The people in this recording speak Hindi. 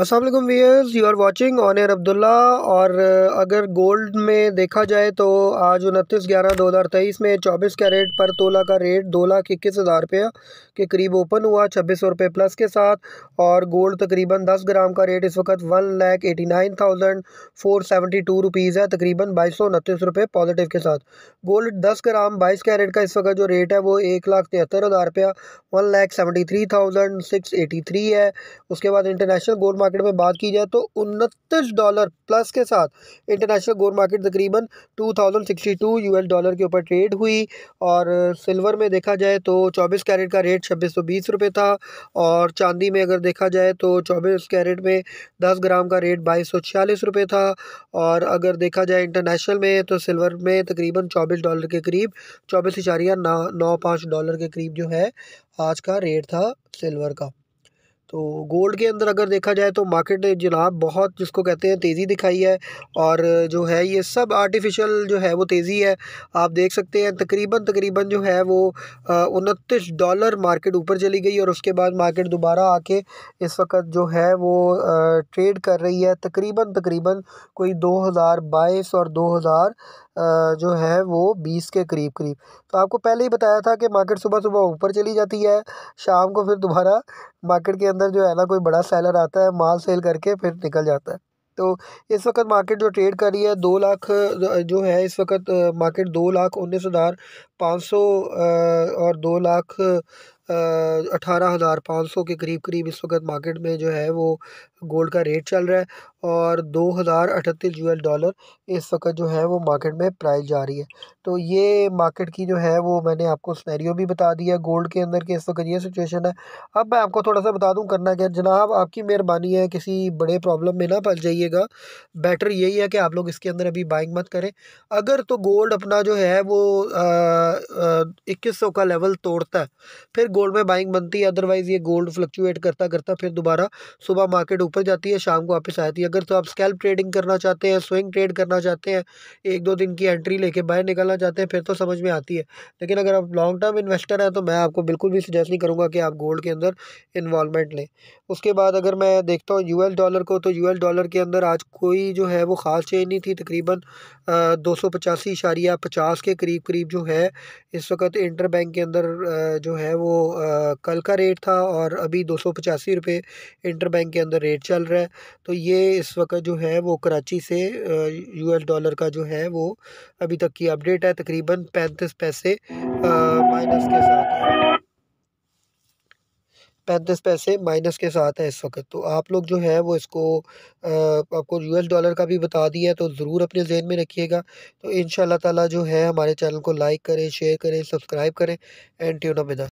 Aslam viewers you are watching honour Abdullah और uh, अगर गोल्ड में देखा जाए तो आज उनतीस ग्यारह दो हज़ार तेईस में चौबीस कैरेट पर तोला का रेट दो लाख इक्कीस हज़ार रुपये के करीब ओपन हुआ छब्बीस सौ रुपये प्लस के साथ और गोल्ड तकरीबन दस ग्राम का रेट इस वक्त one lakh eighty nine thousand four seventy two rupees है तकरीबन बाईस सौ उनतीस रुपये पॉजिटिव के साथ गोल्ड दस ग्राम बाईस कैरेट का इस वक्त जो रेट है वो एक लाख तिहत्तर हज़ार रुपया one lakh seventy three thousand six eighty three है उसके बाद इंटरनेशनल गोल्ड मार्केट में बात की जाए तो उनतीस डॉलर प्लस के साथ इंटरनेशनल गोल्ड मार्केट तकरीबन 2062 यूएस डॉलर के ऊपर ट्रेड हुई और सिल्वर में देखा जाए तो 24 कैरेट का रेट छब्बीस सौ बीस रुपये था और चांदी में अगर देखा जाए तो 24 कैरेट में 10 ग्राम का रेट बाईस सौ छियालीस रुपये था और अगर देखा जाए इंटरनेशनल में तो सिल्वर में तकरीबन चौबीस डॉलर के करीब चौबीस इशारिया नौ पाँच डॉलर के करीब जो है आज का रेट था सिल्वर का तो गोल्ड के अंदर अगर देखा जाए तो मार्केट ने जनाब बहुत जिसको कहते हैं तेज़ी दिखाई है और जो है ये सब आर्टिफिशियल जो है वो तेज़ी है आप देख सकते हैं तकरीबन तकरीबन जो है वो उनतीस डॉलर मार्केट ऊपर चली गई और उसके बाद मार्केट दोबारा आके इस वक्त जो है वो ट्रेड कर रही है तकरीबन तकरीबन कोई दो हज़ार बाईस और दो हज़ार जो है वो बीस के करीब करीब तो आपको पहले ही बताया था कि मार्केट सुबह सुबह ऊपर चली जाती है शाम को फिर दोबारा मार्केट के अंदर जो है ना कोई बड़ा सेलर आता है माल सेल करके फिर निकल जाता है तो इस वक्त मार्केट जो ट्रेड कर रही है दो लाख जो है इस वक्त मार्केट दो लाख उन्नीस हज़ार पाँच सौ और दो लाख अठारह हज़ार पाँच सौ के करीब करीब इस वक्त मार्केट में जो है वो गोल्ड का रेट चल रहा है और दो हज़ार अठतीस यू डॉलर इस वक्त जो है वो मार्केट में प्राइस जा रही है तो ये मार्केट की जो है वो मैंने आपको स्नैरियो भी बता दिया गोल्ड के अंदर के इस वक्त ये सिचुएशन है अब मैं आपको थोड़ा सा बता दूँ करना क्या जनाब आपकी मेहरबानी है किसी बड़े प्रॉब्लम में ना फल जाइएगा बेटर यही है कि आप लोग इसके अंदर अभी बाइंग मत करें अगर तो गोल्ड अपना जो है वो इक्कीस सौ का लेवल तोड़ता है फिर गोल्ड में बाइंग बनती है अदरवाइज़ ये गोल्ड फ्लक्चुएट करता करता फिर दोबारा सुबह मार्केट ऊपर जाती है शाम को वापस आती है अगर तो आप स्कैल्प ट्रेडिंग करना चाहते हैं स्विंग ट्रेड करना चाहते हैं एक दो दिन की एंट्री लेके बाहर निकालना चाहते हैं फिर तो समझ में आती है लेकिन अगर आप लॉन्ग टर्म इन्वेस्टर हैं तो मैं आपको बिल्कुल भी सजेस्ट नहीं करूँगा कि आप गोल्ड के अंदर इन्वॉलमेंट लें उसके बाद अगर मैं देखता हूँ यू डॉलर को तो यू डॉलर के अंदर आज कोई जो है वो ख़ास चेंज नहीं थी तकरीबन दो सौ पचासी इशारिया पचास के करीब करीब जो है इस वक्त इंटर बैंक के अंदर जो है वो कल का रेट था और अभी दो सौ पचासी रुपये इंटर बैंक के अंदर रेट चल रहा है तो ये इस वक्त जो है वो कराची से यूएस डॉलर का जो है वो अभी तक की अपडेट है तकरीबन पैंतीस पैसे माइनस के साथ है पैंतीस पैसे माइनस के साथ है इस वक्त तो आप लोग जो है वो इसको आ, आपको यूएस डॉलर का भी बता दिया है तो ज़रूर अपने जहन में रखिएगा तो इन ताला जो है हमारे चैनल को लाइक करें शेयर करें सब्सक्राइब करें एंड ट्यून अबिदा